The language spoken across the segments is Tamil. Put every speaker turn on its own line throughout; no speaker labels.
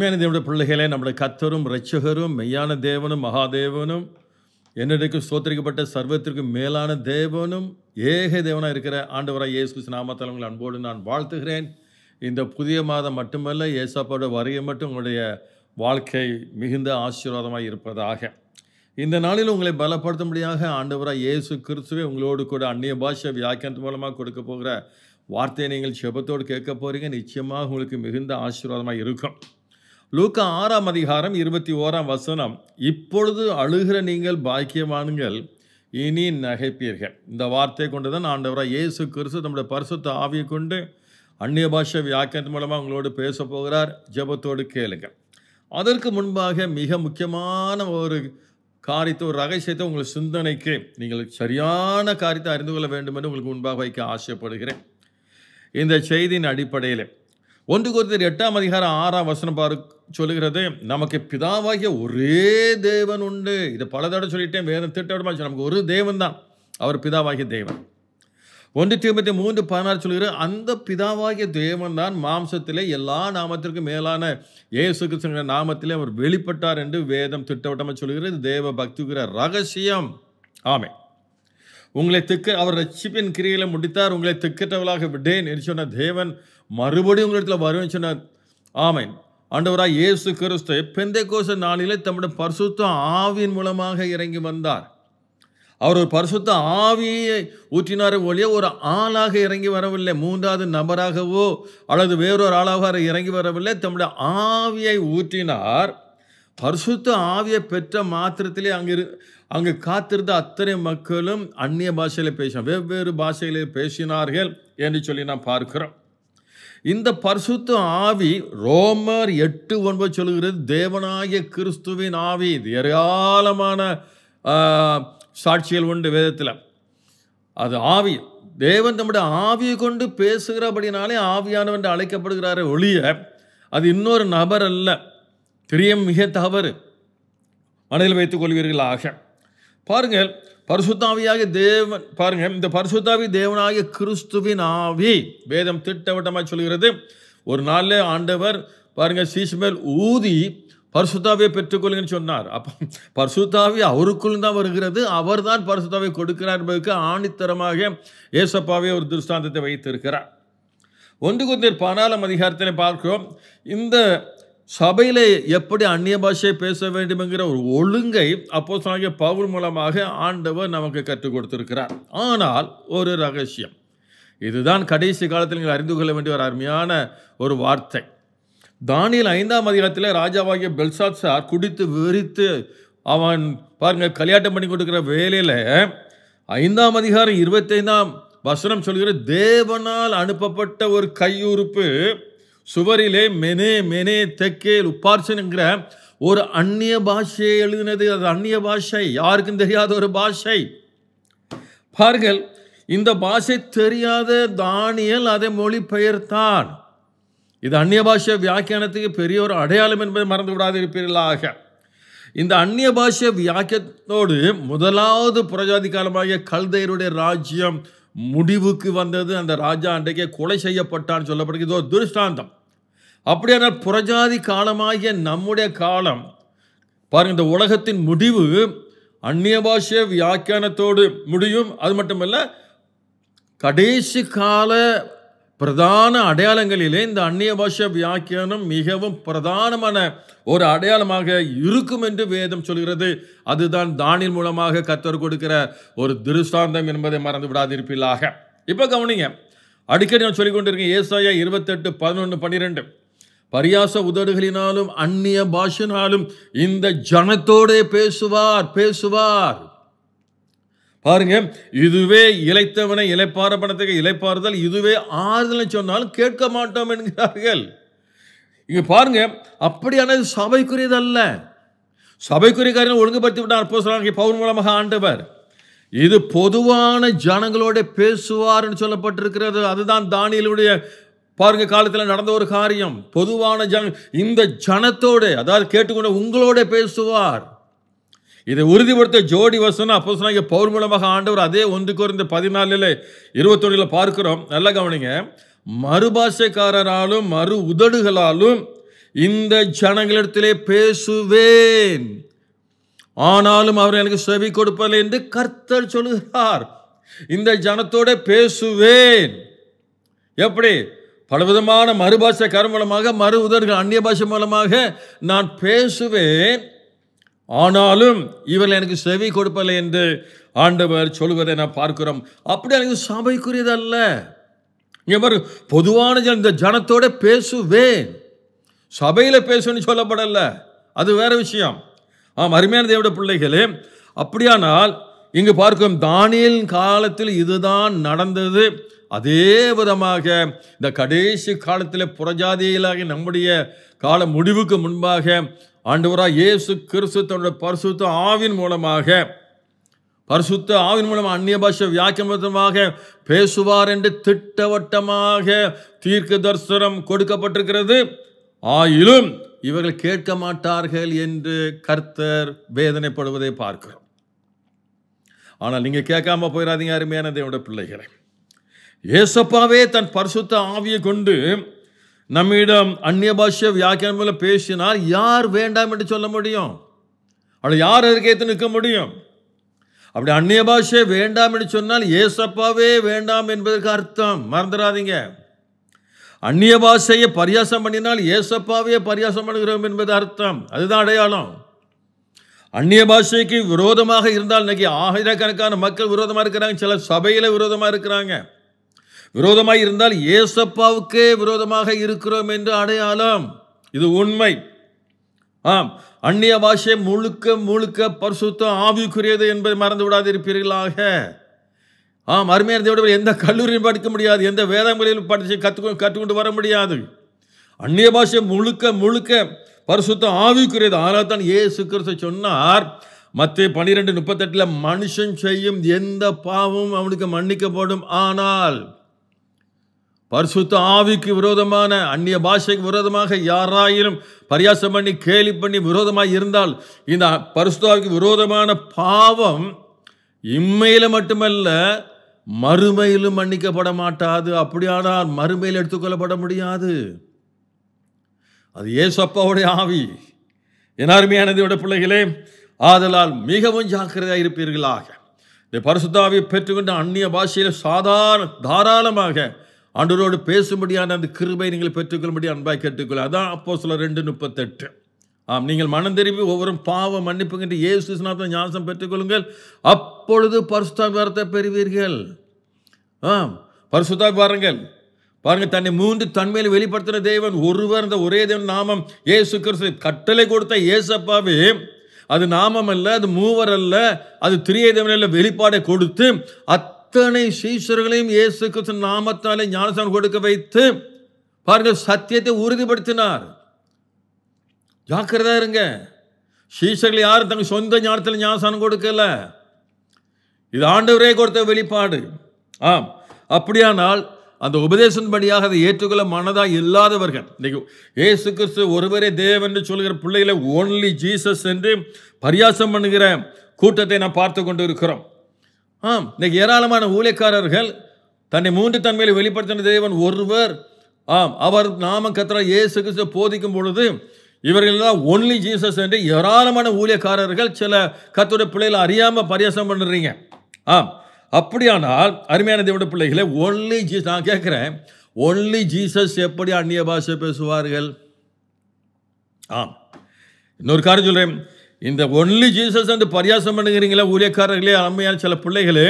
அருமையான தேவனுடைய பிள்ளைகளே நம்முடைய கத்தரும் ரட்சகரும் மெய்யான தேவனும் மகாதேவனும் என்னடைக்கும் ஸ்தோத்தரிக்கப்பட்ட சர்வத்திற்கும் மேலான தேவனும் ஏக தேவனாக இருக்கிற ஆண்டவராக இயேசு நாமத்தால் உங்களை அன்போடு நான் வாழ்த்துகிறேன் இந்த புதிய மாதம் மட்டுமல்ல ஏசாப்போட வரையை மட்டும் உங்களுடைய வாழ்க்கை மிகுந்த ஆசீர்வாதமாக இருப்பதாக இந்த நாளில் உங்களை பலப்படுத்தும்படியாக ஆண்டவராக இயேசு கிறிஸ்துவே உங்களோடு கூட அந்நிய பாஷை வியாக்கியத்து மூலமாக கொடுக்க போகிற வார்த்தையை நீங்கள் செபத்தோடு கேட்க போகிறீங்க நிச்சயமாக உங்களுக்கு மிகுந்த ஆசீர்வாதமாக இருக்கும் லூக்கா ஆறாம் அதிகாரம் இருபத்தி ஓராம் வசனம் இப்பொழுது அழுகிற நீங்கள் பாக்கியமானுங்கள் இனி நகைப்பீர்கள் இந்த வார்த்தையை கொண்டு தான் ஆண்டவராக இயேசு கிறிஸ்து நம்முடைய பரிசுத்த ஆவியை கொண்டு அந்நிய பாஷை வியாக்கியத்தின் மூலமாக உங்களோடு பேச போகிறார் ஜபத்தோடு கேளுங்க அதற்கு முன்பாக மிக முக்கியமான ஒரு காரியத்தை ஒரு ரகசியத்தை உங்கள் சிந்தனைக்கு நீங்கள் சரியான காரியத்தை அறிந்து கொள்ள வேண்டும் என்று உங்களுக்கு முன்பாக வைக்க ஆசைப்படுகிறேன் இந்த செய்தியின் அடிப்படையில் ஒன்று குறித்த எட்டாம் அதிகாரம் ஆறாம் வசனம் பார்க்க சொல்லுகிறது நமக்கு பிதாவாகிய ஒரே தேவன் உண்டு இதை பல தடவை சொல்லிட்டேன் வேறு திட்டவிடமா நமக்கு ஒரு தேவன் தான் அவர் பிதாவாகிய தேவன் ஒன்று தீபத்தி மூன்று பதினாறு சொல்கிற அந்த பிதாவாகிய தேவன் தான் மாம்சத்திலே எல்லா நாமத்திற்கும் மேலான இயேசு கிருஷ்ணங்கிற நாமத்திலே அவர் வெளிப்பட்டார் என்று வேதம் திட்டவட்டமாக சொல்கிறது தேவ பக்திங்கிற ரகசியம் ஆமே உங்களை திக்க அவர் ரட்சிப்பின் கிரியில முடித்தார் உங்களை திக்கட்டவளாக விட்டேன் என்று சொன்ன தேவன் மறுபடியும் உங்களிடத்தில் வருவேன் சொன்னார் ஆமேன் ஆண்டவராக இயேசு கிறிஸ்து பெந்தை கோச நாளிலே தம்முடைய பரிசுத்த ஆவியின் மூலமாக இறங்கி வந்தார் அவர் ஒரு பரிசுத்த ஆவியை ஊற்றினார் ஒழிய ஒரு ஆளாக இறங்கி வரவில்லை மூன்றாவது நபராகவோ அல்லது வேறொரு ஆளாக இறங்கி வரவில்லை தம்முடைய ஆவியை ஊற்றினார் பரிசுத்த ஆவியை பெற்ற மாத்திரத்திலே அங்கே அங்கு காத்திருந்த அத்தனை மக்களும் அந்நிய பாஷையில் பேசினார் வெவ்வேறு பாஷையிலே பேசினார்கள் என்று சொல்லி நான் பார்க்கிறோம் இந்த பரிசுத்த ஆவி ரோமர் எட்டு ஒன்பது சொல்கிறது தேவனாகிய கிறிஸ்துவின் ஆவி இது ஏராளமான சாட்சிகள் உண்டு வேதத்தில் அது ஆவி தேவன் நம்முடைய ஆவியை கொண்டு பேசுகிறபடினாலே ஆவியானவன் என்று அழைக்கப்படுகிறார ஒளிய அது இன்னொரு நபர் அல்ல தெரியும் மிக தவறு மனதில் வைத்துக் கொள்வீர்களாக பாருங்கள் பரிசுத்தாவியாக தேவன் பாருங்க இந்த பரிசுத்தாவி தேவனாகிய கிறிஸ்துவின் ஆவி வேதம் திட்டவட்டமாக சொல்கிறது ஒரு நாளில் ஆண்டவர் பாருங்கள் சீசுமேல் ஊதி பரிசுத்தாவியை பெற்றுக்கொள்ளுங்கன்னு சொன்னார் அப்போ பரிசுத்தாவி அவருக்குள் தான் வருகிறது அவர் தான் பரிசுத்தாவை கொடுக்கிறார் என்பதற்கு ஆணித்தரமாக ஏசப்பாவே ஒரு திருஷ்டாந்தத்தை வைத்திருக்கிறார் ஒன்று குந்தர் பதினாலாம் அதிகாரத்தில் பார்க்கிறோம் இந்த சபையில் எப்படி அந்நிய பாஷையை பேச வேண்டும் என்கிற ஒரு ஒழுங்கை அப்போ சொன்னாங்க பவுல் மூலமாக ஆண்டவர் நமக்கு கற்றுக் கொடுத்திருக்கிறார் ஆனால் ஒரு ரகசியம் இதுதான் கடைசி காலத்தில் நீங்கள் அறிந்து கொள்ள வேண்டிய ஒரு அருமையான ஒரு வார்த்தை தானியில் ஐந்தாம் அதிகாரத்தில் ராஜாவாகிய பெல்சாத் சார் குடித்து விரித்து அவன் பாருங்கள் கல்யாட்டம் பண்ணி கொடுக்குற வேலையில் ஐந்தாம் அதிகாரம் இருபத்தைந்தாம் வசனம் சொல்கிற தேவனால் அனுப்பப்பட்ட ஒரு கையுறுப்பு சுவரிலே மெனே மெனே தெக்கே உப்பார்சன் என்கிற ஒரு அந்நிய பாஷையை எழுதினது அது அந்நிய பாஷை யாருக்கும் தெரியாத ஒரு பாஷை பாருங்கள் இந்த பாஷை தெரியாத தானியல் அதை மொழி பெயர்த்தான் இது அந்நிய பாஷை வியாக்கியானத்துக்கு பெரிய ஒரு அடையாளம் என்பதை மறந்து விடாதிருப்பீர்களாக இந்த அந்நிய பாஷை வியாக்கியத்தோடு முதலாவது புரஜாதி காலமாகிய கல்தையருடைய ராஜ்யம் முடிவுக்கு வந்தது அந்த ராஜா அன்றைக்கே கொலை செய்யப்பட்டான்னு சொல்லப்படுகிறது ஒரு திருஷ்டாந்தம் அப்படியானால் புறஜாதி காலமாகிய நம்முடைய காலம் பாருங்கள் இந்த உலகத்தின் முடிவு அந்நிய பாஷை வியாக்கியானத்தோடு முடியும் அது மட்டுமல்ல கடைசி கால பிரதான அடையாளங்களிலே இந்த அந்நிய பாஷை வியாக்கியானம் மிகவும் பிரதானமான ஒரு அடையாளமாக இருக்கும் என்று வேதம் சொல்கிறது அதுதான் தானின் மூலமாக கத்தர் கொடுக்கிற ஒரு திருஷ்டாந்தம் என்பதை மறந்து விடாதிருப்பிலாக இப்போ கவனிங்க அடிக்கடி நான் சொல்லிக் கொண்டிருக்கேன் ஏசாயா இருபத்தெட்டு பதினொன்று பன்னிரெண்டு பரியாச உதடுகளினாலும் அந்நிய பாஷனாலும் இந்த ஜனத்தோடே பேசுவார் பேசுவார் பாருங்க இதுவே இழைத்தவனை இலைப்பார பணத்துக்கு இலைப்பாறுதல் இதுவே ஆறுதல் சொன்னாலும் கேட்க மாட்டோம் என்கிறார்கள் இங்கே பாருங்க அப்படியானது சபைக்குரியதல்ல சபைக்குரிய காரியம் ஒழுங்குபடுத்தி விட்டார் பவுர் மூலமாக ஆண்டவர் இது பொதுவான ஜனங்களோட பேசுவார்னு சொல்லப்பட்டிருக்கிறது அதுதான் தானியலுடைய பாருங்க காலத்தில் நடந்த ஒரு காரியம் பொதுவான ஜன இந்த ஜனத்தோடு அதாவது கேட்டுக்கொண்டு உங்களோட பேசுவார் இதை உறுதிப்படுத்த ஜோடி வசனம் அப்போ சொன்னாங்க பௌர் மூலமாக ஆண்டவர் அதே ஒன்றுக்கு இந்த பதினாலில் இருபத்தொன்னில் பார்க்கிறோம் நல்லா கவனிங்க மறுபாஷைக்காரராலும் மறு உதடுகளாலும் இந்த ஜனங்களிடத்திலே பேசுவேன் ஆனாலும் அவர் எனக்கு செவி கொடுப்பதில்லை என்று கர்த்தர் சொல்கிறார் இந்த ஜனத்தோட பேசுவேன் எப்படி பலவிதமான மறுபாஷைக்காரன் மூலமாக மறு உதர்கள் அந்நிய பாஷை மூலமாக நான் பேசுவேன் ஆனாலும் இவர்கள் எனக்கு செவி கொடுப்பலை என்று ஆண்டவர் சொல்வதை நான் பார்க்கிறோம் அப்படி எனக்கு சபைக்குரியதல்ல இவர் பொதுவான ஜன இந்த ஜனத்தோட பேசுவேன் சபையில் பேசுன்னு சொல்லப்படலை அது வேற விஷயம் ஆம் அருமையான தேவட பிள்ளைகளே அப்படியானால் இங்கு பார்க்கும் தானியல் காலத்தில் இதுதான் நடந்தது அதே விதமாக இந்த கடைசி காலத்தில் புறஜாதியிலாக நம்முடைய கால முடிவுக்கு முன்பாக ஆண்டவராக இயேசு கிறிஸ்து தன்னுடைய பரிசுத்த ஆவின் மூலமாக பரிசுத்த ஆவின் மூலம் அந்நிய பாஷ வியாக்கியமாக பேசுவார் என்று திட்டவட்டமாக தீர்க்க தரிசனம் கொடுக்கப்பட்டிருக்கிறது ஆயிலும் இவர்கள் கேட்க மாட்டார்கள் என்று கர்த்தர் வேதனைப்படுவதை பார்க்கிறோம் ஆனால் நீங்கள் கேட்காம போயிடாதீங்க அருமையான தேவோட பிள்ளைகளை ஏசப்பாவே தன் பரிசுத்த ஆவியை கொண்டு நம்மிடம் அந்நிய பாஷை வியாக்கியான பேசினால் யார் வேண்டாம் என்று சொல்ல முடியும் அவளை யார் அருகேத்து நிற்க முடியும் அப்படி அந்நிய பாஷை வேண்டாம் என்று சொன்னால் ஏசப்பாவே வேண்டாம் என்பதற்கு அர்த்தம் மறந்துடாதீங்க அந்நிய பாஷையை பரியாசம் பண்ணினால் ஏசப்பாவே பரியாசம் பண்ணுகிறோம் என்பது அர்த்தம் அதுதான் அடையாளம் அந்நிய பாஷைக்கு விரோதமாக இருந்தால் இன்னைக்கு ஆயிரக்கணக்கான மக்கள் விரோதமாக இருக்கிறாங்க சில சபையில் விரோதமாக இருக்கிறாங்க விரோதமாக இருந்தால் ஏசப்பாவுக்கே விரோதமாக இருக்கிறோம் என்று அடையாளம் இது உண்மை ஆம் அந்நிய பாஷை முழுக்க முழுக்க பரிசுத்தம் ஆவிக்குரியது என்பதை மறந்து விடாதிருப்பீர்களாக ஆம் அருமையான தேவடைய எந்த கல்லூரியும் படிக்க முடியாது எந்த வேதாமுறையில் படித்து கற்றுக்க கற்றுக்கொண்டு வர முடியாது அந்நிய பாஷை முழுக்க முழுக்க பரிசுத்தம் ஆவிக்குரியது ஆனால் தான் ஏசு கிறிஸ்து சொன்னார் மற்ற பன்னிரெண்டு முப்பத்தெட்டில் மனுஷன் செய்யும் எந்த பாவமும் அவனுக்கு மன்னிக்கப்படும் ஆனால் பரிசுத்த ஆவிக்கு விரோதமான அந்நிய பாஷைக்கு விரோதமாக யாராயிலும் பரியாசம் பண்ணி கேலி பண்ணி விரோதமாக இருந்தால் இந்த பரிசுத்தாவிக்கு விரோதமான பாவம் இம்மையில் மட்டுமல்ல மறுமையிலும் மன்னிக்கப்பட மாட்டாது அப்படியானால் மறுமையில் எடுத்துக்கொள்ளப்பட முடியாது அது ஏ சப்பாவுடைய ஆவி என் விட பிள்ளைகளே ஆதலால் மிகவும் ஜாக்கிரதையாக இருப்பீர்களாக இந்த பரிசுத்தாவை பெற்றுக்கொண்ட அந்நிய பாஷையில் சாதாரண தாராளமாக ஆண்டவரோடு பேசும்படியான அந்த கிருபை நீங்கள் பெற்றுக்கொள்ளும்படி அன்பாய் கேட்டுக்கொள்ள அதான் அப்போ சொல்ல ரெண்டு முப்பத்தெட்டு ஆம் நீங்கள் மனம் திரும்பி ஒவ்வொரு பாவம் என்று இயேசு நாத்தம் ஞாசம் பெற்றுக்கொள்ளுங்கள் அப்பொழுது பரிசுத்தாபாரத்தை பெறுவீர்கள் ஆ பரிசுத்தா பாருங்கள் பாருங்கள் தன்னை மூன்று தன்மையில் வெளிப்படுத்தின தேவன் ஒருவர் இந்த ஒரே தேவன் நாமம் ஏசு கிறிஸ்து கட்டளை கொடுத்த ஏசப்பாவே அது நாமம் அல்ல அது மூவர் அல்ல அது திரிய தேவனில் வெளிப்பாடை கொடுத்து அத் அத்தனை சீசர்களையும் இயேசு கிறிஸ்து நாமத்தாலே ஞானசானம் கொடுக்க வைத்து பாருங்கள் சத்தியத்தை உறுதிப்படுத்தினார் ஜாக்கிரதா இருங்க சீசர்கள் யாரும் தங்கள் சொந்த ஞானத்தில் ஞானசானம் கொடுக்கல இது ஆண்டவரே கொடுத்த வெளிப்பாடு ஆம் அப்படியானால் அந்த உபதேசத்தின்படியாக அதை ஏற்றுக்கொள்ள மனதாக இல்லாதவர்கள் இன்றைக்கு ஏசு கிறிஸ்து ஒருவரே தேவன் என்று சொல்கிற பிள்ளைகளை ஓன்லி ஜீசஸ் என்று பரியாசம் பண்ணுகிற கூட்டத்தை நாம் பார்த்து கொண்டு இருக்கிறோம் ஆம் இன்னைக்கு ஏராளமான ஊழியக்காரர்கள் தன்னை மூன்று தன்மையில் வெளிப்படுத்தின தேவன் ஒருவர் ஆம் அவர் நாம கத்திர இயேசு கிறிஸ்து போதிக்கும் பொழுது இவர்கள் தான் ஒன்லி ஜீசஸ் என்று ஏராளமான ஊழியக்காரர்கள் சில கத்துடைய பிள்ளைகளை அறியாமல் பரியாசம் பண்ணுறீங்க ஆம் அப்படியானால் அருமையான தேவட பிள்ளைகளை ஒன்லி ஜீஸ் நான் கேட்குறேன் ஒன்லி ஜீசஸ் எப்படி அந்நிய பாஷை பேசுவார்கள் ஆம் இன்னொரு காரியம் சொல்கிறேன் இந்த ஒன்லி ஜீசஸ் என்று பரியாசம் பண்ணுகிறீங்களே ஊழியக்காரர்களே அருமையான சில பிள்ளைகளே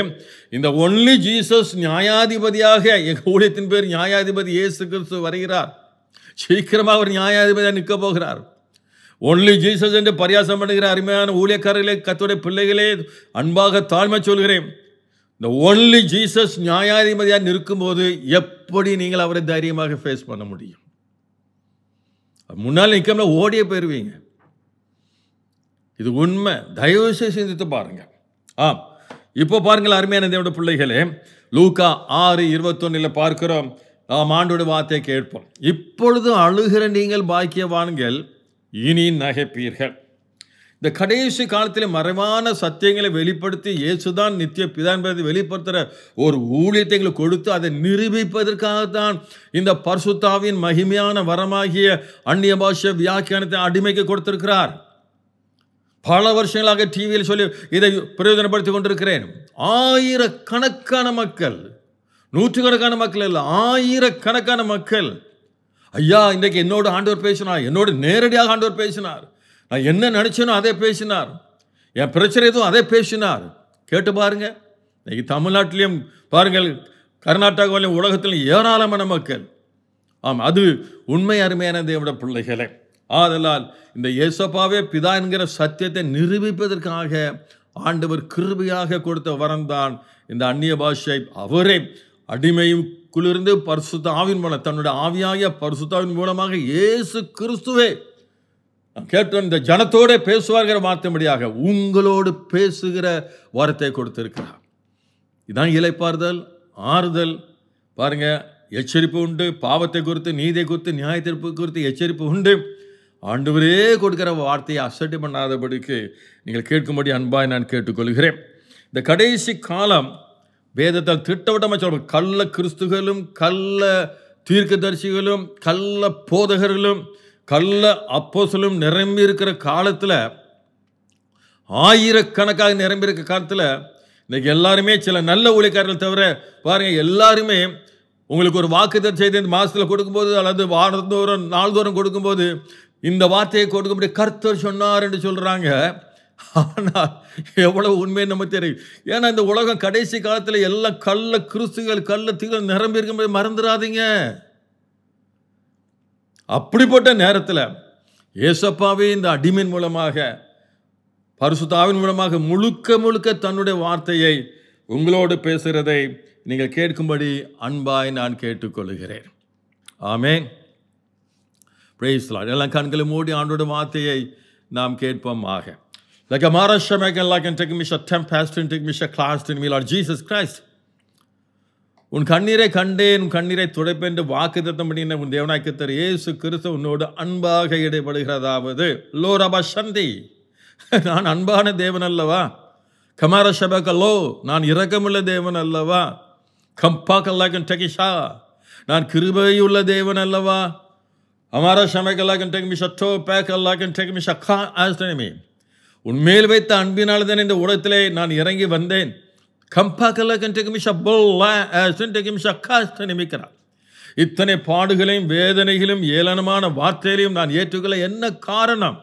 இந்த ஒன்லி ஜீசஸ் நியாயாதிபதியாக எங்கள் ஊழியத்தின் பேர் நியாயாதிபதி ஏசு கிறிஸ்து வருகிறார் சீக்கிரமாக அவர் நியாயாதிபதியாக நிற்க போகிறார் ஒன்லி ஜீசஸ் என்று பரியாசம் பண்ணுகிற அருமையான ஊழியக்காரர்களே கத்துடைய பிள்ளைகளே அன்பாக தாழ்மை சொல்கிறேன் இந்த ஒன்லி ஜீசஸ் நியாயாதிபதியாக நிற்கும்போது எப்படி நீங்கள் அவரை தைரியமாக ஃபேஸ் பண்ண முடியும் முன்னால் நிற்காமல் ஓடியே போயிடுவீங்க இது உண்மை தயவுசெய்து சிந்தித்து பாருங்கள் ஆம் இப்போ பாருங்கள் அருமையான தேவோட பிள்ளைகளே லூக்கா ஆறு இருபத்தொன்னில் பார்க்கிறோம் நாம் ஆண்டோட வார்த்தையை கேட்போம் இப்பொழுது அழுகிற நீங்கள் பாக்கியவான்கள் இனி நகைப்பீர்கள் இந்த கடைசி காலத்தில் மறைவான சத்தியங்களை வெளிப்படுத்தி இயேசுதான் நித்திய பிதான் என்பதை வெளிப்படுத்துகிற ஒரு ஊழியத்தை எங்களுக்கு கொடுத்து அதை நிரூபிப்பதற்காகத்தான் இந்த பர்சுத்தாவின் மகிமையான வரமாகிய அந்நிய பாஷ வியாக்கியானத்தை அடிமைக்கு கொடுத்திருக்கிறார் பல வருஷங்களாக டிவியில் சொல்லி இதை பிரயோஜனப்படுத்தி கொண்டிருக்கிறேன் ஆயிரக்கணக்கான மக்கள் நூற்றுக்கணக்கான மக்கள் இல்லை ஆயிரக்கணக்கான மக்கள் ஐயா இன்றைக்கு என்னோட ஆண்டவர் பேசினார் என்னோடு நேரடியாக ஆண்டவர் பேசினார் நான் என்ன நினச்சேனோ அதே பேசினார் என் பிரச்சனை எதுவும் அதே பேசினார் கேட்டு பாருங்கள் இன்றைக்கி தமிழ்நாட்டிலையும் பாருங்கள் கர்நாடகாவிலையும் உலகத்திலையும் ஏராளமான மக்கள் ஆமாம் அது உண்மை அருமையான தேவட பிள்ளைகளை ஆதலால் இந்த இயேசப்பாவே பிதா என்கிற சத்தியத்தை நிரூபிப்பதற்காக ஆண்டவர் கிருபியாக கொடுத்த வரம்தான் இந்த அந்நிய பாஷை அவரே அடிமையும் குளிர்ந்து பரிசுத்த ஆவின் மூலம் தன்னுடைய ஆவியாகிய பரிசுத்தாவின் மூலமாக இயேசு கிறிஸ்துவே கேட்டோம் இந்த ஜனத்தோட பேசுவார்கிற மாத்தபடியாக உங்களோடு பேசுகிற வாரத்தை கொடுத்திருக்கிறார் இதான் இலைப்பாறுதல் ஆறுதல் பாருங்கள் எச்சரிப்பு உண்டு பாவத்தை குறித்து நீதியை குறித்து நியாயத்திற்பு குறித்து எச்சரிப்பு உண்டு ஆண்டவரே கொடுக்கிற வார்த்தையை அசட்டு பண்ணாதபடிக்கு நீங்கள் கேட்கும்படி அன்பாய் நான் கேட்டுக்கொள்கிறேன் இந்த கடைசி காலம் வேதத்தால் திட்டவட்டமாக சொல்ல கள்ள கிறிஸ்துகளும் கள்ள தீர்க்கதரிசிகளும் கள்ள போதகர்களும் கள்ள அப்போசலும் நிரம்பி இருக்கிற காலத்தில் ஆயிரக்கணக்காக நிரம்பி இருக்கிற காலத்தில் இன்றைக்கி எல்லாருமே சில நல்ல ஊழியக்காரர்கள் தவிர பாருங்கள் எல்லாருமே உங்களுக்கு ஒரு வாக்குத்தல் செய்து இந்த மாதத்தில் கொடுக்கும்போது அல்லது வாரந்தோறும் நாள்தோறும் கொடுக்கும்போது இந்த வார்த்தையை கொடுக்க கொடுக்கும்படி கர்த்தர் சொன்னார் என்று சொல்கிறாங்க ஆனால் எவ்வளவு உண்மை நம்ம தெரியும் ஏன்னா இந்த உலகம் கடைசி காலத்தில் எல்லாம் கள்ள கிறிஸ்துகள் கல்ல தீவிரம் நிரம்பி இருக்கும்போது மறந்துடாதீங்க அப்படிப்பட்ட நேரத்தில் ஏசப்பாவே இந்த அடிமின் மூலமாக பரிசுத்தாவின் மூலமாக முழுக்க முழுக்க தன்னுடைய வார்த்தையை உங்களோடு பேசுகிறதை நீங்கள் கேட்கும்படி அன்பாய் நான் கேட்டுக்கொள்கிறேன் ஆமேன் பிரேஸ்லாட் எல்லாம் கண்களை மூடி ஆண்டோட வார்த்தையை நாம் கேட்போம் ஆக like a Maharashtra Maker, like and take me a tempest and take me a உன் கண்ணீரை கண்டேன் உன் கண்ணீரை துடைப்பென்று வாக்கு தத்தம் பண்ணின உன் தேவனாய்க்கத்தர் ஏசு கிறிஸ்து உன்னோடு அன்பாக இடைபடுகிறதாவது லோ சந்தி நான் அன்பான தேவன் அல்லவா கமார ஷபகலோ நான் இரக்கமுள்ள தேவன் அல்லவா கம்பா கல்லாக்கன் டகிஷா நான் கிருபையுள்ள தேவன் அல்லவா அமார ஷமக் அல்லா கன் டேக் மி ஷட்டோ பேக் அல்லா கன் டேக் மி ஷக்கா ஆஸ் உண்மையில் வைத்த அன்பினால் தான் இந்த உலகத்திலே நான் இறங்கி வந்தேன் கம்பாக்கல்லா கன் டேக் மி ஷப்போல்லா ஆஸ் டேக் மி ஷக்கா ஆஸ் கரா இத்தனை பாடுகளையும் வேதனைகளையும் ஏளனமான வார்த்தைகளையும் நான் ஏற்றுக்கொள்ள என்ன காரணம்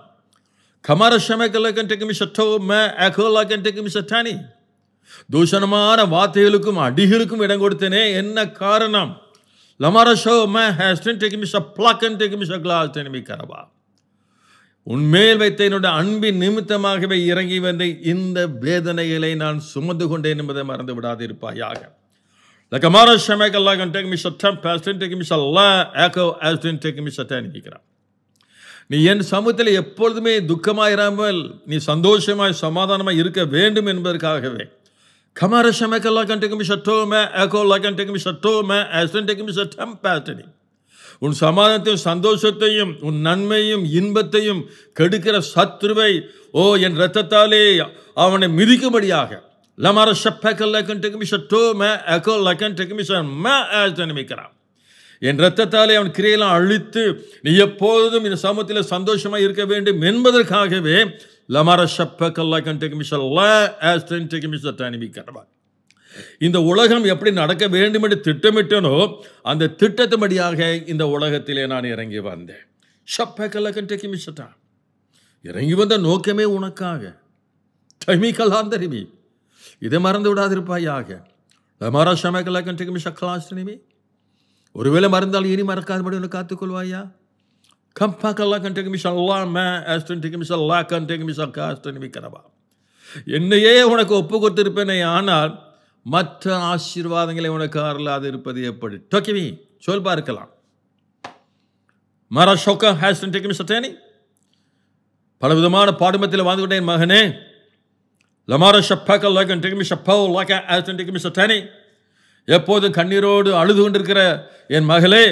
கமர ஷமக்கல்லக்கன் டெக்குமி சட்டோ மே அகோலாக்கன் டெக்குமி சட்டானி தூஷணமான வார்த்தைகளுக்கும் அடிகளுக்கும் இடம் கொடுத்தேனே என்ன காரணம் லமரஷோ ம ஹேஸ்டன் டேக் மிஸ் அ பிளக்கன் டேக் மிஸ் அ கிளாஸ் டெனிமி கரவா உன்மேல் வைத்த என்னுடைய அன்பின் நிமித்தமாகவே இறங்கி வந்த இந்த வேதனைகளை நான் சுமந்து கொண்டேன் என்பதை மறந்து விடாதிருப்பாயாக லக்கமார ஷமேக் அல்லா கன் டேக் மிஸ் அ டம் ஹேஸ்டன் டேக் மிஸ் அல்லா ஏகோ ஹேஸ்டன் டேக் மிஸ் அ டேனிமி நீ என் சமூகத்தில் எப்பொழுதுமே துக்கமாயிராமல் நீ சந்தோஷமாய் சமாதானமாக இருக்க வேண்டும் என்பதற்காகவே Kamarashemeka lakantekumi satoma, eko lakantekumi satoma, asentekumi satempatini. உன் சமாதானத்தையும் சந்தோஷத்தையும் உன் நன்மையும் இன்பத்தையும் கெடுக்கிற சத்ருவை ஓ என் இரத்தத்தாலே அவனை மிதிக்கும்படியாக லமார ஷப்பேக்க லக்கன் டெக்குமிஷ டோ மே எக்கோ லக்கன் டெக்குமிஷ மே ஆஸ் நினைக்கிறான் என் இரத்தத்தாலே அவன் கிரையெல்லாம் அழித்து நீ எப்போதும் இந்த சமூகத்தில் சந்தோஷமாக இருக்க வேண்டும் என்பதற்காகவே ஷப்ப இந்த உலகம் எப்படி நடக்க வேண்டும் என்று திட்டமிட்டனோ அந்த திட்டத்தின்படியாக இந்த உலகத்திலே நான் இறங்கி வந்தேன் ஷப்ப இறங்கி வந்த நோக்கமே உனக்காக டைமி கலாந்தரிமி இதை மறந்து விடாதிருப்பாயாக லமாரா ஷம கல்லா கண்டமிஷ கலாஸ்திரிமி ஒருவேளை மறந்தாலும் இனி மறக்காதபடி உன்னை காத்துக்கொள்வாயா கம் பாக்கல்லா கன் டேக் மிஸ் அல்லா மே ஆஸ்டன் டேக் மிஸ் அல்லா கன் டேக் மிஸ் அக்கா ஆஸ்டன் விக்கிறவா என்னையே உனக்கு ஒப்பு கொடுத்திருப்பேனே ஆனால் மற்ற ஆசீர்வாதங்களை உனக்கு அருளாது இருப்பது எப்படி டோக்கிவி சொல்பா இருக்கலாம் மர ஷோக்கா ஹேஸ்டன் டேக் மிஸ் பல விதமான பாடுமத்தில் வாழ்ந்து கொண்டேன் மகனே லமார ஷப்பாக்கல் லாக்கன் டேக் மிஸ் ஷப்பா லாக்கா ஹேஸ்டன் டேக் மிஸ் அட்டேனி எப்போதும் கண்ணீரோடு அழுது கொண்டிருக்கிற என் மகளே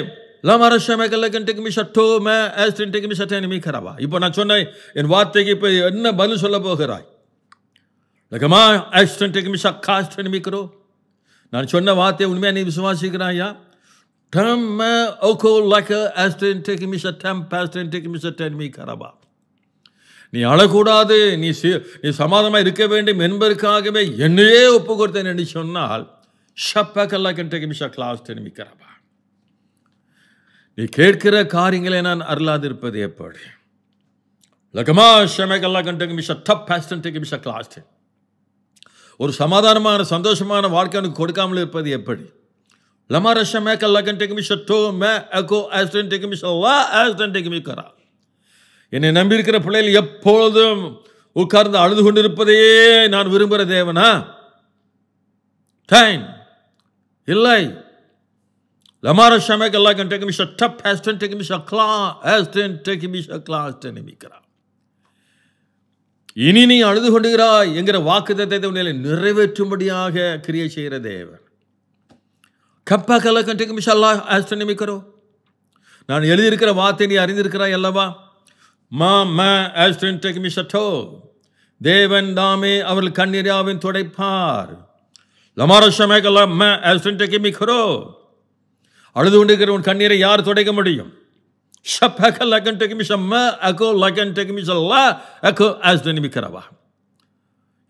இப்போ நான் சொன்னேன் என் வார்த்தைக்கு இப்போ என்ன பதில் சொல்ல போகிறாய் நான் சொன்ன வார்த்தையை உண்மையாக நீ விசுவாசிக்கிறாயா நீ அழக்கூடாது நீ நீ சமாதமாக இருக்க வேண்டும் என்பதற்காகவே என்னையே ஒப்பு கொடுத்தேன் என்று சொன்னால் ஷப்பகல்லா கெண்டகிமிஷா கிளாஸ் திரும்பிக்கிறப்பா நீ கேட்கிற காரியங்களை நான் அருளாதிருப்பது எப்படி லகமா ஷமேகல்லா கண்டகிமிஷா டப் பேஸ்டன் டெகிமிஷா கிளாஸ் ஒரு சமாதானமான சந்தோஷமான வாழ்க்கை அவனுக்கு கொடுக்காமல் இருப்பது எப்படி லமா லமார கல்லா லகன் டெகிமிஷா டோ மே அகோ ஆஸ்டன் டெகிமிஷா வா ஆஸ்டன் டெகிமிக்கரா என்னை நம்பியிருக்கிற பிள்ளைகள் எப்பொழுதும் உட்கார்ந்து அழுது கொண்டிருப்பதையே நான் விரும்புகிற தேவனா தேங்க் இல்லை லமார ஷமேக் அல்லா கன் டேக் மிஷா டப் ஹேஸ் டென் டேக் மிஷ கிளா ஹேஸ் டென் டேக் மிஷ கிளாஸ் டென் நிமிக்கிறார் இனி நீ அழுது கொண்டுகிறாய் என்கிற வாக்குத்தத்தை உன்னிலை நிறைவேற்றும்படியாக கிரியை செய்கிற தேவன் கப்பா கல கண்டிக்கு மிஷ் அல்லா ஹேஸ் நிமிக்கிறோ நான் எழுதியிருக்கிற வார்த்தை நீ அறிந்திருக்கிறாய் அல்லவா மா ம ஹேஸ் டென் டேக் மிஷ டோ தேவன் தாமே அவர்கள் கண்ணீராவின் துடைப்பார் லமாரோஷமேகலாம் மிக்ரோ அழுது கொண்டிருக்கிற உன் கண்ணீரை யார் துடைக்க முடியும் ஷப்பக லகன் டெக்மிஷம்ம அகோ லகன் டெக்மிஷல்லா அகோ ஆஸ் நிமிக்கிறவா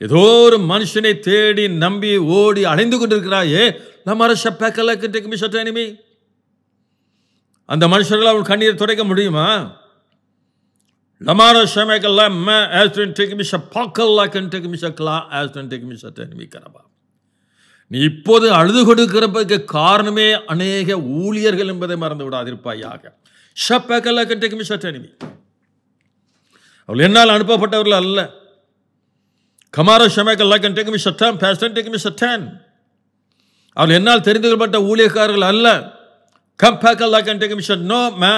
ஏதோ ஒரு மனுஷனை தேடி நம்பி ஓடி அலைந்து கொண்டிருக்கிறாயே லமார ஷப்பக லகன் டெக்மிஷட்ட எனிமி அந்த மனுஷர்கள் அவன் கண்ணீரை துடைக்க முடியுமா லமார ஷமேகல்லா ம ஆஸ் டெக்மிஷ பாக்கல்லா கன் டெக்மிஷ கிளா ஆஸ் டெக்மிஷட்ட எனிமி கரபா நீ இப்போது அழுது கொடுக்கிறப்பதுக்கு காரணமே அநேக ஊழியர்கள் என்பதை மறந்து விடாதிருப்பாயாக ஷப்பகல அவள் என்னால் அனுப்பப்பட்டவர்கள் அல்ல கமாரோ ஷமேகல்லா என்னால் தெரிந்து கொள்ளப்பட்ட ஊழியக்காரர்கள் அல்ல நோ மே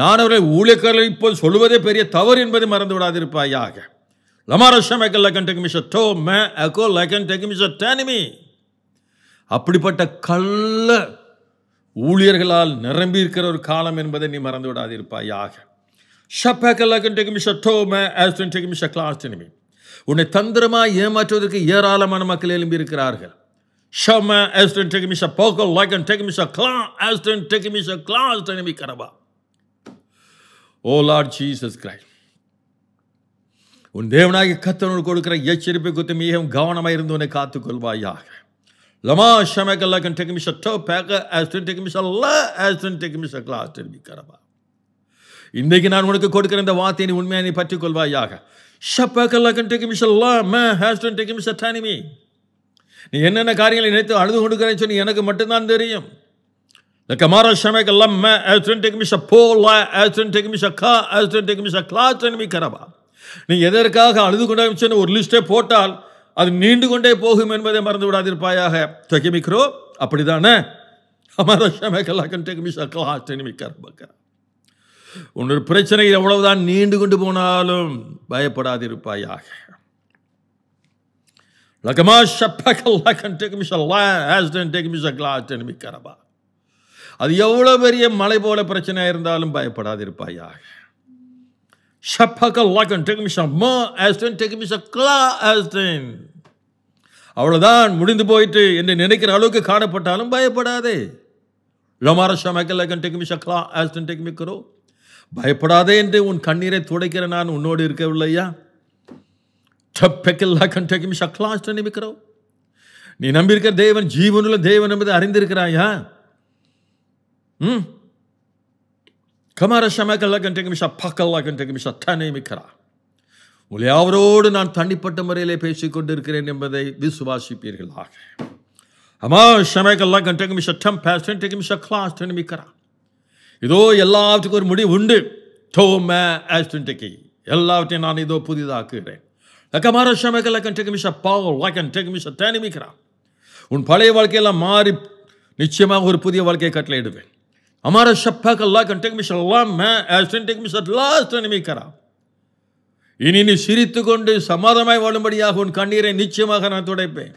நான் அவர்களை ஊழியக்காரர்கள் இப்போது சொல்வதே பெரிய தவறு என்பதை மறந்து விடாதிருப்பாயாக லமாரஷம் ஏக்கல் லக்கன் டெக்மிஷ டோ மே அகோ லக்கன் டெக்மிஷ டேனிமி அப்படிப்பட்ட கள்ள ஊழியர்களால் நிரம்பி இருக்கிற ஒரு காலம் என்பதை நீ மறந்து விடாதிருப்பாயாக ஷப்பேக்கல் லக்கன் டோ மே கிளாஸ் டெனிமி உன்னை தந்திரமா ஏமாற்றுவதற்கு ஏராளமான மக்கள் எழும்பி இருக்கிறார்கள் கிளா கிளாஸ் டெனிமி ஓ லார்ட் ஜீசஸ் கிரைஸ்ட் உன் தேவனாகி கத்தனு கொடுக்கிற எச்சரிப்பை குறித்து மிகவும் கவனமாக இருந்து உன்னை காத்துக்கொள்வாயாக லமா ஷமக்கல்ல கன் டெக் மிஷ டோ பேக்க ஆஸ்டன் டெக் மிஷ ல ஆஸ்டன் டெக் மிஷ கிளாஸ் தெரிவிக்கிறவா இன்றைக்கு நான் உனக்கு கொடுக்கிற இந்த வார்த்தையை நீ உண்மையாக நீ பற்றிக்கொள்வாயாக ஷப்பக்கல்ல கன் டெக் மிஷ ல ம ஹாஸ்டன் டெக் மிஷ டானிமி நீ என்னென்ன காரியங்களை நினைத்து அழுது கொடுக்குறேன்னு சொல்லி எனக்கு மட்டும்தான் தெரியும் கமாரா ஷமக்கல்ல ம ஆஸ்டன் டெக் மிஷ போ ல ஆஸ்டன் டெக் மிஷ கா ஆஸ்டன் டெக் மிஷ கிளாஸ் தெரிவிக்கிறவா நீ எதற்காக அழுது கொண்டாமிச்சேன்னு ஒரு லிஸ்டே போட்டால் அது நீண்டு கொண்டே போகும் என்பதை மறந்து விடாதிருப்பாயாக தொகைமிக்கிறோ அப்படிதானே உன்னொரு பிரச்சனை எவ்வளவுதான் நீண்டு கொண்டு போனாலும் பயப்படாதிருப்பாயாக அது எவ்வளோ பெரிய மலை போல பிரச்சனையாக இருந்தாலும் பயப்படாதிருப்பாயாக ஷப்பகல்லாக்கன் டெக்மிஷா ம ஆஸ்டன் டெக்மிஷா கிளா ஆஸ்டன் அவ்வளோதான் முடிந்து போயிட்டு என்று நினைக்கிற அளவுக்கு காணப்பட்டாலும் பயப்படாதே லமார ஷமக்கல்லாக்கன் டெக்மிஷா கிளா ஆஸ்டன் டெக்மிக்கிறோ பயப்படாதே என்று உன் கண்ணீரை துடைக்கிற நான் உன்னோடு இருக்கவில்லையா டப்பெக்கல்லாக்கன் டெக்மிஷா கிளா ஆஸ்டன் நிமிக்கிறோ நீ நம்பியிருக்கிற தேவன் ஜீவனுள்ள தேவன் என்பதை அறிந்திருக்கிறாயா ம் கமர ஷமகல கண்டகமிஷா பக்கல்லா தனி தனிமிக்கிறா
உங்களை அவரோடு
நான் தனிப்பட்ட முறையிலே பேசிக்கொண்டிருக்கிறேன் என்பதை விசுவாசிப்பீர்களாக அம்மா ஷமகல்லா கண்டகமிஷா டம் பேஸ்டன் டெகமிஷா கிளாஸ் தனிமிக்கிறா இதோ எல்லாவற்றுக்கும் ஒரு முடிவு உண்டு தோம ஆஸ்டன்டெக்கி எல்லாவற்றையும் நான் இதோ புதிதாக்குகிறேன் லக்கமார ஷமகல கண்டகமிஷா பாவல் வாக்கன் டெகமிஷா தனிமிக்கிறா உன் பழைய வாழ்க்கையெல்லாம் மாறி நிச்சயமாக ஒரு புதிய வாழ்க்கையை கட்டளையிடுவேன் அமார Shafaq, Allah gun take me shall Allah, man, as can take me shall last இனி நீ சிரித்து கொண்டு சமாதமாய் வாழும்படியாக உன் கண்ணீரை நிச்சயமாக நான் துடைப்பேன்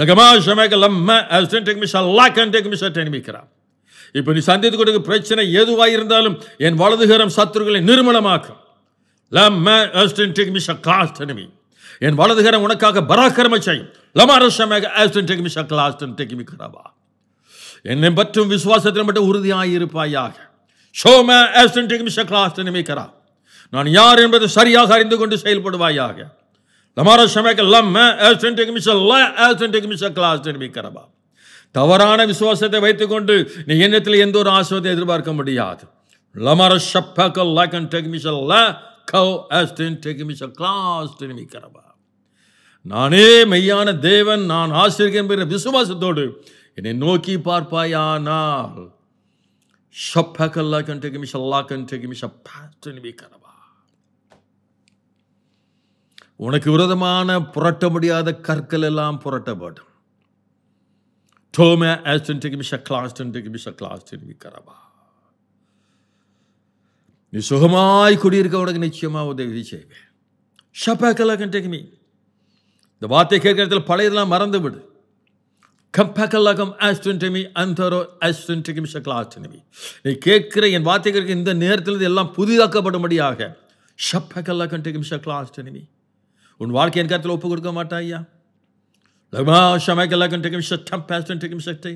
லகமா சமேக லம்ம அஸ்டன் டேக் மிஸ் அல்லா கன் டேக் மிஸ் அட் நியமிக்கிறான் இப்போ நீ சந்தித்து கொடுக்க பிரச்சனை எதுவாக இருந்தாலும் என் வலதுகரம் சத்துருக்களை நிர்மலமாக்கும் லம்ம அஸ்டன் டேக் மிஸ் காஸ்ட் எனிமி என் வலதுகரம் உனக்காக பராக்கிரம செய்யும் லமா ரசமேக அஸ்டன் டேக் மிஸ் கிளாஸ்டன் டெக் மிக்கிறாவா என்னை பற்றும் വിശ്വാസത്തിനും மட்டும் உறுதியாக இருப்பாயாக நான் யார் என்பது சரியாக அறிந்து கொண்டு செயல்படுவாயாக லம்ம தவறான விசுவாசத்தை வைத்துக்கொண்டு நீ எண்ணத்தில் எந்த ஒரு ஆசிரியத்தை எதிர்பார்க்க முடியாது நானே மெய்யான தேவன் நான் ஆசிரியர் என்கிற விசுவாசத்தோடு என்னை நோக்கி பார்ப்பாயானால் உனக்கு விரதமான புரட்ட முடியாத கற்கள் எல்லாம் புரட்டப்படும் டோமே நீ சுகமாய் குடியிருக்க உனக்கு நிச்சயமா உதவி செய்வேன் இந்த வார்த்தை கேட்கறதுல பழையதெல்லாம் மறந்து விடு கம்பகலகம் ஆஸ்டன்டமி அந்தரோ ஆஸ்டன்டிகம் சக்லாஸ்டனமி நீ கேட்குற என் வார்த்தைகளுக்கு இந்த நேரத்தில் எல்லாம் புதிதாக்கப்படும்படியாக ஷப்பகலகண்டிகம் சக்லாஸ்டனமி உன் வாழ்க்கை என் கருத்தில் ஒப்பு கொடுக்க மாட்டாயா லமா ஷமகலகண்டிகம் சட்டம் பேஸ்டன்டிகம் சக்தி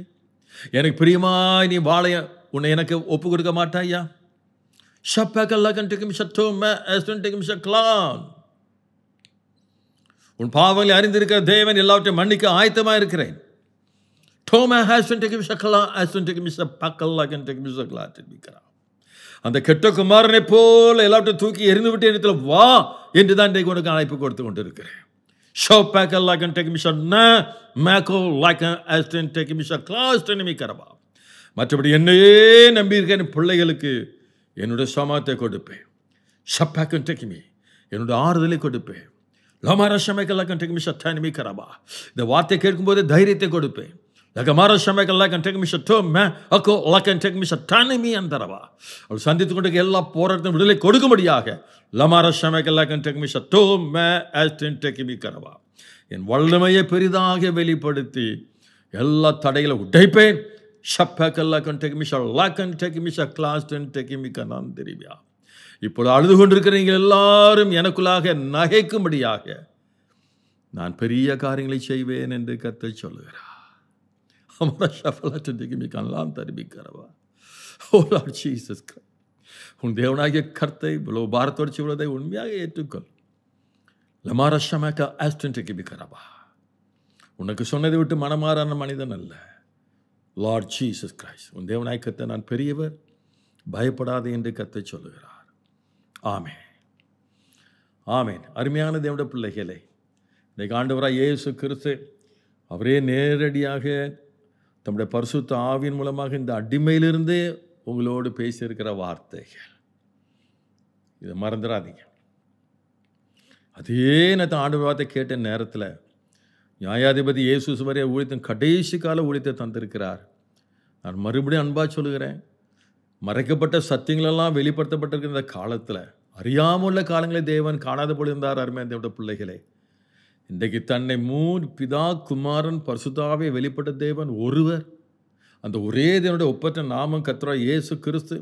எனக்கு பிரியமாய் நீ வாழைய உன்னை எனக்கு ஒப்பு கொடுக்க மாட்டாயா ஷப்பகலகண்டிகம் சட்டோம் ஆஸ்டன்டிகம் சக்லான் உன் பாவங்களை அறிந்திருக்கிற தேவன் எல்லாவற்றையும் மன்னிக்க ஆயத்தமாக இருக்கிறேன் தோமா ஹேஸ் டன் டேக் சக்கலா ஹேஸ் டன் டேக் மிஸ் பக்கல்லா கேன் டேக் மிஸ் தெரிவிக்கிறான் அந்த கெட்ட குமாரனை போல எல்லாத்தையும் தூக்கி எரிந்து விட்டு இடத்துல வா என்று தான் இன்றைக்கு உனக்கு அழைப்பு கொடுத்து கொண்டு இருக்கிறேன் ஷோ பேக்கர் லாக்கன் டேக் மிஷன் மேக்கோ லாக்கன் ஹேஸ்டன் டேக் மிஸ் கிளாஸ் டெனிமிக்கிறவா மற்றபடி என்னையே நம்பியிருக்க என் பிள்ளைகளுக்கு என்னுடைய சமத்தை கொடுப்பேன் ஷப்பாக்கன் டெக்கிமி என்னுடைய ஆறுதலை கொடுப்பேன் லோமாரஷமைக்கெல்லாம் டெக்கிமி சத்தானிமிக்கிறவா இந்த வார்த்தை கேட்கும்போது தைரியத்தை கொடுப்பேன் ಯಗಮಾರ ಶಮೆಗೆಲ್ಲ ಕ್ಯಾನ್ ಟೇಕ್ ಮಿಸ್ அக்கோ ಅಕೋ ಅಲ್ಲ ಕ್ಯಾನ್ ಟೇಕ್ ಮಿಸ್ அந்தரவா அவள் சந்தித்து கொண்டு எல்லா போராட்டத்தை விடுதலை கொடுக்கும்படியாக லமார ஷமைக்கெல்லாம் கன் டேக் மிஷ டோம் ஆஸ் டென் டேக் மீ கரவா என் வல்லமையை பெரிதாக வெளிப்படுத்தி எல்லா தடைகளை உடைப்பேன் ஷப்பக்கெல்லாம் கன் டேக் மிஷா லக்கன் டேக் மிஷா கிளாஸ் டென் டேக் மி நான் தெரிவியா இப்போது அழுது கொண்டிருக்கிறீங்க எல்லாரும் எனக்குள்ளாக நகைக்கும்படியாக நான் பெரிய காரியங்களை செய்வேன் என்று கத்தை சொல்லுகிறார் हमारा ಶಫಲತೆ ದೇಗಿ ಮಿ ಕಲ್ಲಾಂತರಿ ಬಿ ಕರವ ಓ ಲಾರ್ಡ್ ಜೀಸಸ್ ಕ್ರೈಸ್ಟ್ உன் தேவனாகிய கர்த்தை இவ்வளோ பாரத்தோடு உள்ளதை உண்மையாக ஏற்றுக்கொள் லமாரஷமேக்கா ஆஸ்டன்டிக்கு பிகரபா உனக்கு சொன்னதை விட்டு மனமாறான மனிதன் அல்ல லார்ட் ஜீசஸ் கிரைஸ் உன் தேவநாயக்கத்தை நான் பெரியவர் பயப்படாது என்று கத்தை சொல்லுகிறார் ஆமே ஆமேன் அருமையான தேவட பிள்ளைகளே இன்றைக்கு ஆண்டவராக இயேசு கிறிஸ்து அவரே நேரடியாக தம்முடைய பரிசுத்த ஆவியின் மூலமாக இந்த அடிமையிலிருந்தே உங்களோடு பேசியிருக்கிற வார்த்தைகள் இதை மறந்துடாதீங்க அதே நேரத்தில் ஆண்டு வார்த்தை கேட்ட நேரத்தில் நியாயாதிபதி இயேசு சுவரையை ஊழித்தன் கடைசி கால ஊழித்தை தந்திருக்கிறார் நான் மறுபடியும் அன்பாக சொல்கிறேன் மறைக்கப்பட்ட சத்தியங்களெல்லாம் வெளிப்படுத்தப்பட்டிருக்கிற இந்த காலத்தில் அறியாமல் உள்ள காலங்களில் தேவன் காணாத போல் இருந்தார் அருமையான தேவோட பிள்ளைகளே இன்றைக்கு தன்னை மூன் பிதா குமாரன் பரிசுதாவே வெளிப்பட்ட தேவன் ஒருவர் அந்த ஒரே தேவனுடைய ஒப்பற்ற நாமம் கத்துறா இயேசு கிறிஸ்து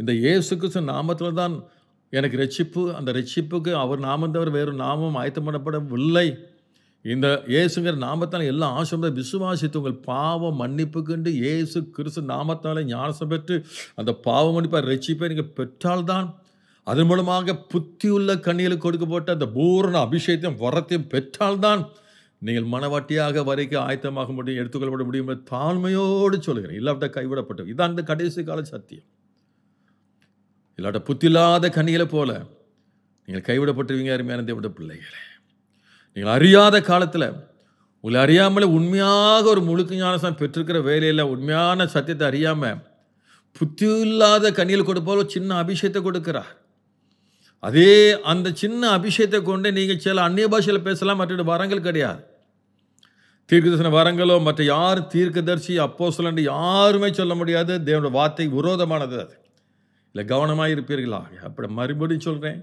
இந்த இயேசு கிறிஸ்து நாமத்தில் தான் எனக்கு ரட்சிப்பு அந்த ரட்சிப்புக்கு அவர் நாமம் தவிர வேறு நாமம் ஆயத்தம் பண்ணப்படவில்லை இந்த இயேசுங்கிற நாமத்தால் எல்லா ஆசிரமத்தை விசுவாசித்து உங்கள் பாவம் மன்னிப்புக்குண்டு இயேசு கிறிஸ்து நாமத்தால் ஞானசம் பெற்று அந்த பாவ மன்னிப்பை ரட்சிப்பை நீங்கள் பெற்றால்தான் அதன் மூலமாக புத்தியுள்ள கண்ணியில் கொடுக்கப்பட்ட அந்த பூரண அபிஷேகத்தையும் வரத்தையும் பெற்றால்தான் நீங்கள் மனவாட்டியாக வரைக்கும் ஆயத்தமாக முடியும் எடுத்துக்கொள்ளப்பட முடியும் தாழ்மையோடு சொல்கிறேன் இல்லாவிட்ட கைவிடப்பட்டது இதான் இந்த கடைசி கால சத்தியம் இல்லாட்ட புத்தில்லாத கண்ணிகளை போல நீங்கள் கைவிடப்பட்டுருவீங்க அருமையான தேவட பிள்ளைகளே நீங்கள் அறியாத காலத்தில் உங்களை அறியாமலே உண்மையாக ஒரு முழுக்க ஞானசம் பெற்றிருக்கிற வேலையில் உண்மையான சத்தியத்தை அறியாமல் புத்தி இல்லாத கண்ணியில் கொடுப்போல் சின்ன அபிஷேகத்தை கொடுக்குறார் அதே அந்த சின்ன அபிஷேகத்தை கொண்டு நீங்கள் சில அந்நிய பாஷையில் பேசலாம் மற்ற வரங்கள் கிடையாது தீர்க்கதரிசன வரங்களோ மற்ற யார் தீர்க்கதர்சி அப்போ சொல்லண்டு யாருமே சொல்ல முடியாது தேவனோட வார்த்தை விரோதமானது அது இல்லை கவனமாக இருப்பீர்களா அப்படி மறுபடியும் சொல்கிறேன்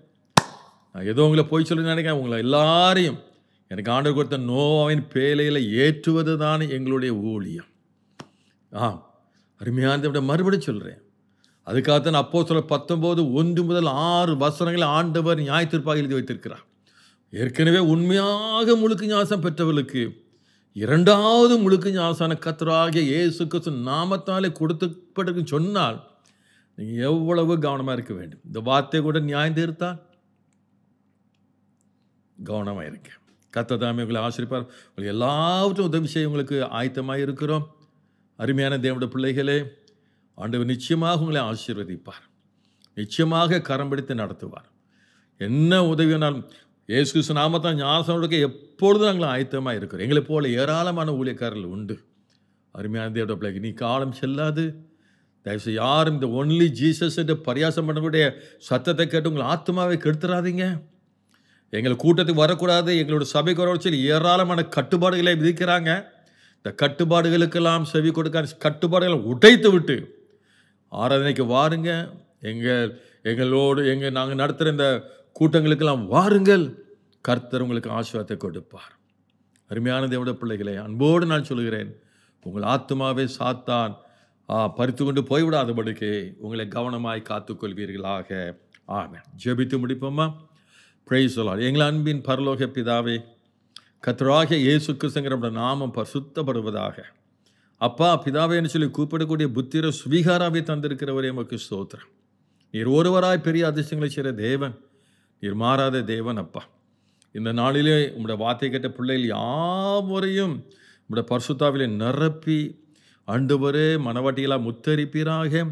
நான் ஏதோ உங்களை போய் சொல்லி நினைக்கிறேன் உங்களை எல்லாரையும் எனக்கு ஆண்டு கொடுத்த நோவாவின் பேலையில் ஏற்றுவது தான் எங்களுடைய ஊழியம் ஆ அருமையானதை மறுபடியும் சொல்கிறேன் அதுக்காகத்தான் அப்போ சொல்ல பத்தொம்போது ஒன்று முதல் ஆறு வசனங்களை ஆண்டவர் நியாயத்திற்பாக எழுதி வைத்திருக்கிறார் ஏற்கனவே உண்மையாக முழுக்க ஞாசம் பெற்றவர்களுக்கு இரண்டாவது முழுக்க ஞாசான கத்தராகிய இயேசு கிறிஸ்து நாமத்தாலே கொடுத்துப்பட்டு சொன்னால் நீங்கள் எவ்வளவு கவனமாக இருக்க வேண்டும் இந்த வார்த்தை கூட நியாயம் தீர்த்தா கவனமாக இருக்க கத்ததாமே உங்களை ஆசிரிப்பார் உங்களுக்கு எல்லாவற்றும் உதவி செய்ய உங்களுக்கு ஆயத்தமாக இருக்கிறோம் அருமையான தேவோட பிள்ளைகளே ஆண்டவர் நிச்சயமாக உங்களை ஆசீர்வதிப்பார் நிச்சயமாக கரம் பிடித்து நடத்துவார் என்ன உதவினாலும் இயேசு கிறிஸ்து நாமத்தான் ஞானசனோடுக்கு எப்பொழுதும் நாங்கள் ஆயத்தமாக இருக்கிறோம் எங்களை போல ஏராளமான ஊழியக்காரர்கள் உண்டு அருமையான தேவட பிள்ளைக்கு நீ காலம் செல்லாது தயவுசெய்து யாரும் இந்த ஒன்லி ஜீசஸ் என்று பரியாசம் பண்ணக்கூடிய சத்தத்தை கேட்டு உங்கள் ஆத்மாவை கெடுத்துடாதீங்க எங்களை கூட்டத்துக்கு வரக்கூடாது எங்களோட சபை குறைச்சல் ஏராளமான கட்டுப்பாடுகளை விதிக்கிறாங்க இந்த கட்டுப்பாடுகளுக்கெல்லாம் செவி கொடுக்க கட்டுப்பாடுகளை உடைத்து விட்டு ஆராதனைக்கு வாருங்க எங்கள் எங்களோடு எங்கள் நாங்கள் நடத்துகிற இந்த கூட்டங்களுக்கெல்லாம் வாருங்கள் கர்த்தர் உங்களுக்கு ஆசீர்வாதத்தை கொடுப்பார் அருமையான தேவட பிள்ளைகளை அன்போடு நான் சொல்கிறேன் உங்கள் ஆத்மாவே சாத்தான் பறித்து கொண்டு போய்விடாதபடிக்கு உங்களை கவனமாய் காத்துக்கொள்வீர்களாக ஆமாம் ஜெபித்து முடிப்போமா பிரை சொல்லார் எங்கள் அன்பின் பரலோக பிதாவே கத்ராகிய இயேசு கிருஷ்ணங்கிற நாமம் பசுத்தப்படுவதாக அப்பா பிதாவேன்னு சொல்லி கூப்பிடக்கூடிய புத்திர சுவீகாராவை தந்திருக்கிறவரே எமக்கு ஸ்தோத்திரம் நீர் ஒருவராய் பெரிய அதிர்ஷ்டங்களை செய்கிற தேவன் நீர் மாறாத தேவன் அப்பா இந்த நாளிலே உங்களோட வார்த்தை கேட்ட பிள்ளைகள் யாவரையும் உங்களோட பர்சுத்தாவிலே நிரப்பி ஆண்டவரே மனவாட்டிகளாக முத்தரிப்பீராக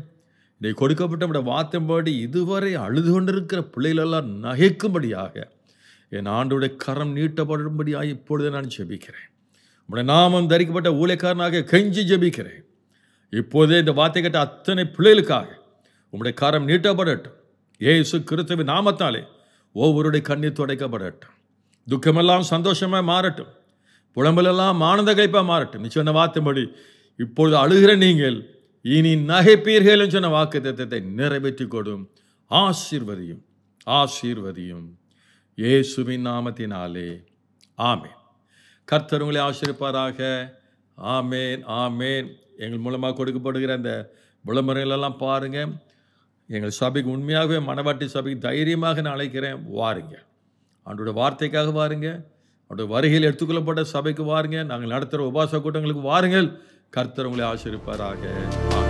இதை கொடுக்கப்பட்ட உடைய வார்த்தைப்பாடி இதுவரை அழுது கொண்டிருக்கிற பிள்ளைகளெல்லாம் நகைக்கும்படியாக என் ஆண்டுடைய கரம் நீட்டப்படும்படியாக இப்பொழுதே நான் செபிக்கிறேன் உடைய நாமம் தரிக்கப்பட்ட ஊழியக்காரனாக கெஞ்சி ஜபிக்கிறேன் இப்போதே இந்த வார்த்தை கட்ட அத்தனை பிள்ளைகளுக்காக உங்களுடைய காரம் நீட்டப்படட்டும் ஏசு கிறிஸ்துவ நாமத்தாலே ஒவ்வொருடைய கண்ணீர் துடைக்கப்படட்டும் துக்கமெல்லாம் சந்தோஷமாக மாறட்டும் புலம்பலெல்லாம் ஆனந்த கைப்பாக மாறட்டும் நீ சொன்ன வார்த்தைபடி இப்பொழுது அழுகிற நீங்கள் இனி நகைப்பீர்கள் சொன்ன வாக்கு திட்டத்தை நிறைவேற்றி கொடும் ஆசீர்வதியும் ஆசீர்வதியும் ஏசுவின் நாமத்தினாலே ஆமே கர்த்தர் உங்களை ஆசிரிப்பாராக ஆமேன் ஆமேன் எங்கள் மூலமாக கொடுக்கப்படுகிற அந்த விளம்பரங்களெல்லாம் பாருங்கள் எங்கள் சபைக்கு உண்மையாகவே மனவாட்டி சபைக்கு தைரியமாக நான் அழைக்கிறேன் வாருங்க அவனுடைய வார்த்தைக்காக வாருங்க அவனுடைய வருகையில் எடுத்துக்கொள்ளப்பட்ட சபைக்கு வாருங்க நாங்கள் நடத்துகிற உபாச கூட்டங்களுக்கு வாருங்கள் கர்த்தர் உங்களை ஆசிரிப்பாராக